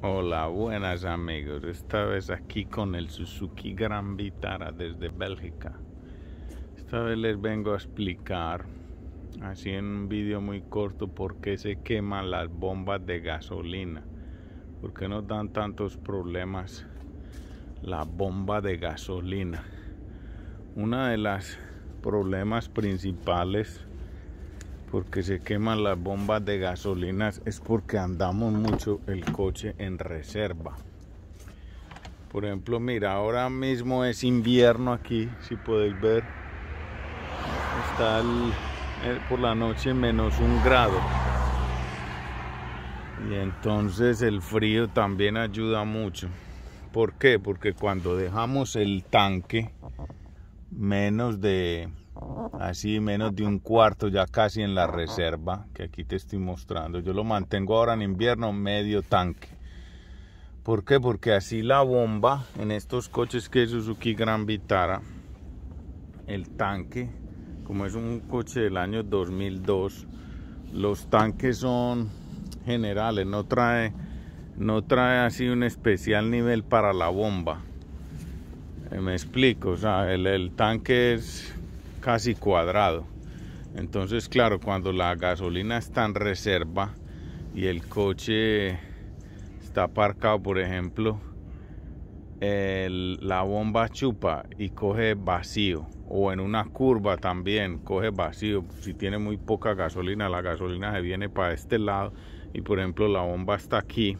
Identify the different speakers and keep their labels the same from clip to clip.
Speaker 1: Hola, buenas amigos. Esta vez aquí con el Suzuki Gran Vitara desde Bélgica. Esta vez les vengo a explicar, así en un vídeo muy corto, por qué se queman las bombas de gasolina. Por qué nos dan tantos problemas la bomba de gasolina. Una de las problemas principales porque se queman las bombas de gasolina es porque andamos mucho el coche en reserva. Por ejemplo, mira, ahora mismo es invierno aquí, si podéis ver. Está eh, por la noche menos un grado. Y entonces el frío también ayuda mucho. ¿Por qué? Porque cuando dejamos el tanque menos de Así menos de un cuarto ya casi en la reserva que aquí te estoy mostrando. Yo lo mantengo ahora en invierno medio tanque. ¿Por qué? Porque así la bomba en estos coches que es Suzuki Gran Vitara, el tanque, como es un coche del año 2002, los tanques son generales, no trae, no trae así un especial nivel para la bomba. Eh, me explico, sea, el tanque es casi cuadrado. Entonces, claro, cuando la gasolina está en reserva y el coche está aparcado, por ejemplo, la bomba chupa y coge vacío. O en una curva también coge vacío. Si tiene muy poca gasolina, la gasolina se viene para este lado y, por ejemplo, la bomba está aquí.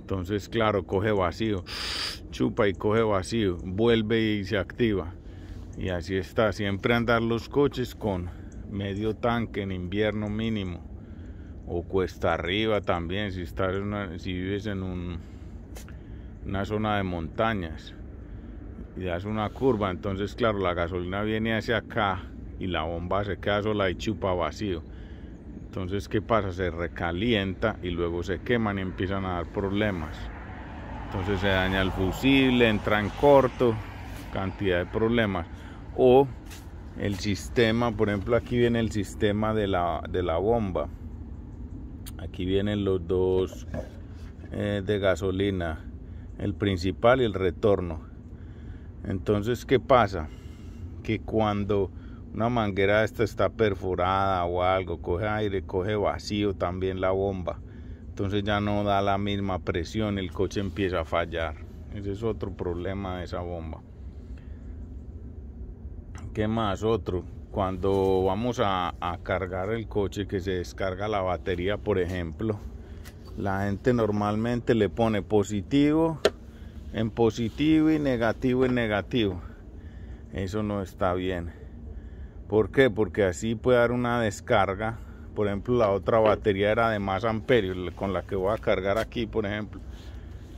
Speaker 1: Entonces, claro, coge vacío, chupa y coge vacío, vuelve y se activa. Y así está, siempre andar los coches con medio tanque en invierno mínimo. O cuesta arriba también, si, estás si vives en una zona de montañas y das una curva, entonces claro, la gasolina viene hacia acá y la bomba se queda sola y chupa vacío. Entonces, ¿qué pasa? Se recalienta y luego se queman y empiezan a dar problemas. Entonces se daña el fusible, entra en corto, cantidad de problemas o el sistema, por ejemplo, aquí viene el sistema de la, bomba. Aquí vienen los dos eh, de gasolina, el principal y el retorno. Entonces, ¿qué pasa? Que cuando una manguera esta está perforada o algo, coge aire, coge vacío también la bomba. Entonces ya no da la misma presión, el coche empieza a fallar. Ese es otro problema de esa bomba. ¿Qué más? Otro. Cuando vamos a, cargar el coche que se descarga la batería, por ejemplo, la gente normalmente le pone positivo en positivo y negativo en negativo. Eso no está bien. ¿Por qué? Porque así puede dar una descarga. Por ejemplo, la otra batería era de más amperios, con la que voy a cargar aquí, por ejemplo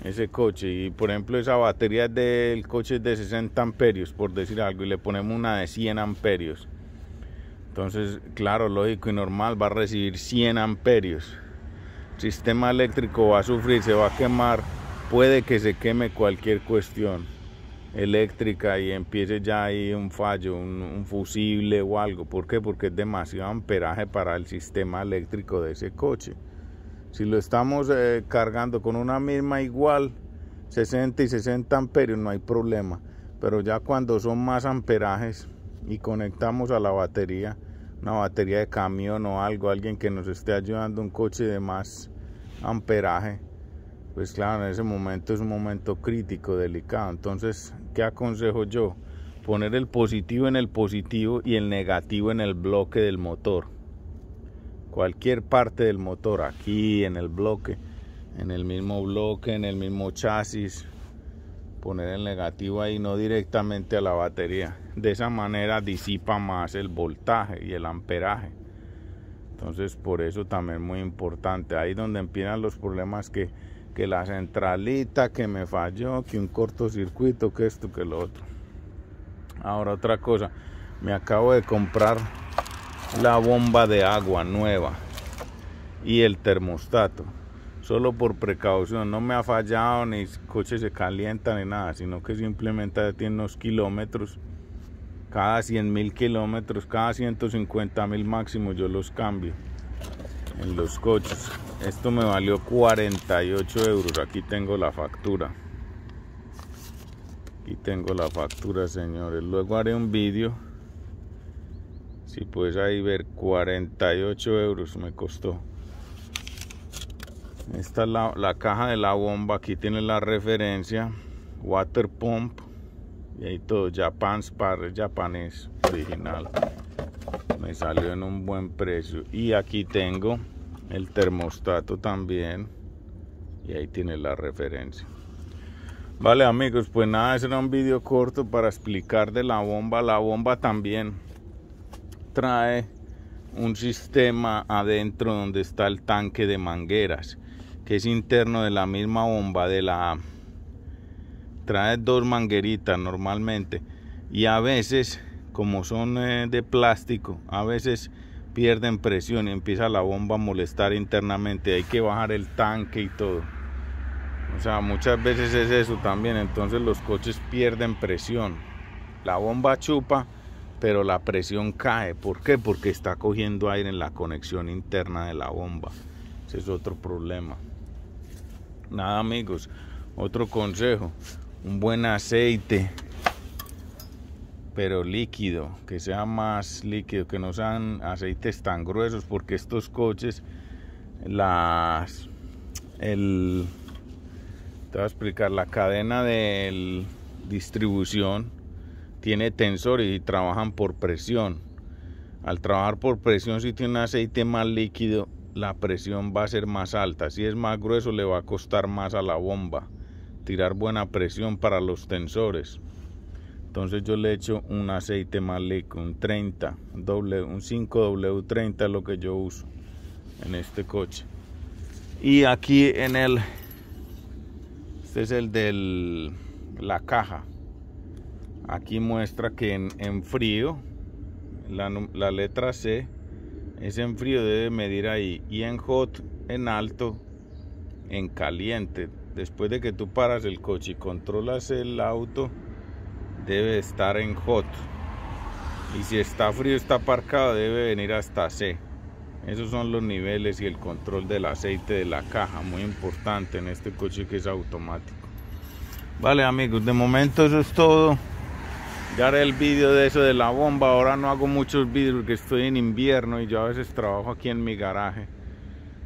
Speaker 1: ese coche y por ejemplo esa batería del coche es de 60 amperios por decir algo y le ponemos una de 100 amperios entonces claro lógico y normal va a recibir 100 amperios sistema eléctrico va a sufrir se va a quemar puede que se queme cualquier cuestión eléctrica y empiece ya ahí un fallo un, un fusible o algo ¿por qué? porque es demasiado amperaje para el sistema eléctrico de ese coche si lo estamos eh, cargando con una misma igual, 60 y 60 amperios, no hay problema. Pero ya cuando son más amperajes y conectamos a la batería, una batería de camión o algo, alguien que nos esté ayudando, un coche de más amperaje, pues claro, en ese momento es un momento crítico, delicado. Entonces, ¿qué aconsejo yo? Poner el positivo en el positivo y el negativo en el bloque del motor cualquier parte del motor, aquí en el bloque, en el mismo bloque, en el mismo chasis, poner el negativo ahí, no directamente a la batería. De esa manera disipa más el voltaje y el amperaje. Entonces por eso también muy importante. Ahí donde empiezan los problemas que, que la centralita que me falló, que un cortocircuito, que esto, que lo otro. Ahora otra cosa, me acabo de comprar la bomba de agua nueva y el termostato. Solo por precaución, no me ha fallado ni coche se calienta ni nada, sino que simplemente tiene unos kilómetros. Cada 100 mil kilómetros, cada 150 mil máximo, yo los cambio en los coches. Esto me valió 48 euros. Aquí tengo la factura. Aquí tengo la factura, señores. Luego haré un vídeo si puedes ahí ver 48 euros me costó esta es la, caja de la bomba aquí tiene la referencia water pump y ahí todo Japan para japonés original me salió en un buen precio y aquí tengo el termostato también y ahí tiene la referencia vale amigos pues nada ese era un vídeo corto para explicar de la bomba la bomba también trae un sistema adentro donde está el tanque de mangueras, que es interno de la misma bomba de la trae dos mangueritas normalmente y a veces como son eh, de plástico, a veces pierden presión y empieza la bomba a molestar internamente, hay que bajar el tanque y todo. O sea, muchas veces es eso también, entonces los coches pierden presión. La bomba chupa pero la presión cae. ¿Por qué? Porque está cogiendo aire en la conexión interna de la bomba. Ese es otro problema. Nada amigos, otro consejo, un buen aceite, pero líquido, que sea más líquido, que no sean aceites tan gruesos, porque estos coches, las, el, te voy a explicar, la cadena de distribución, tiene tensores y trabajan por presión. Al trabajar por presión, si tiene un aceite más líquido, la presión va a ser más alta. Si es más grueso, le va a costar más a la bomba. Tirar buena presión para los tensores. Entonces yo le echo un aceite más líquido, un 30, un 5W30 es lo que yo uso en este coche. Y aquí en el, este es el de la caja aquí muestra que en, frío la, la, letra C es en frío debe medir ahí y en hot en alto en caliente después de que tú paras el coche y controlas el auto debe estar en hot y si está frío está aparcado debe venir hasta C esos son los niveles y el control del aceite de la caja muy importante en este coche que es automático vale amigos de momento eso es todo ya haré el vídeo de eso de la bomba. Ahora no hago muchos vídeos porque estoy en invierno y yo a veces trabajo aquí en mi garaje.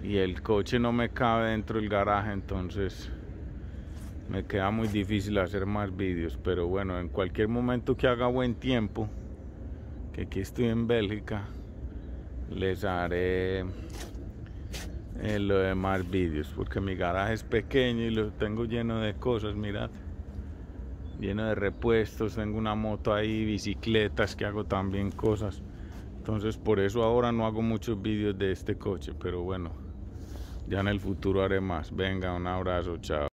Speaker 1: Y el coche no me cabe dentro del garaje, entonces me queda muy difícil hacer más vídeos. Pero bueno, en cualquier momento que haga buen tiempo, que aquí estoy en Bélgica, les haré eh, lo demás vídeos. Porque mi garaje es pequeño y lo tengo lleno de cosas, mirad lleno de repuestos, tengo una moto ahí, bicicletas, que hago también cosas. Entonces por eso ahora no hago muchos vídeos de este coche, pero bueno, ya en el futuro haré más. Venga, un abrazo, chao.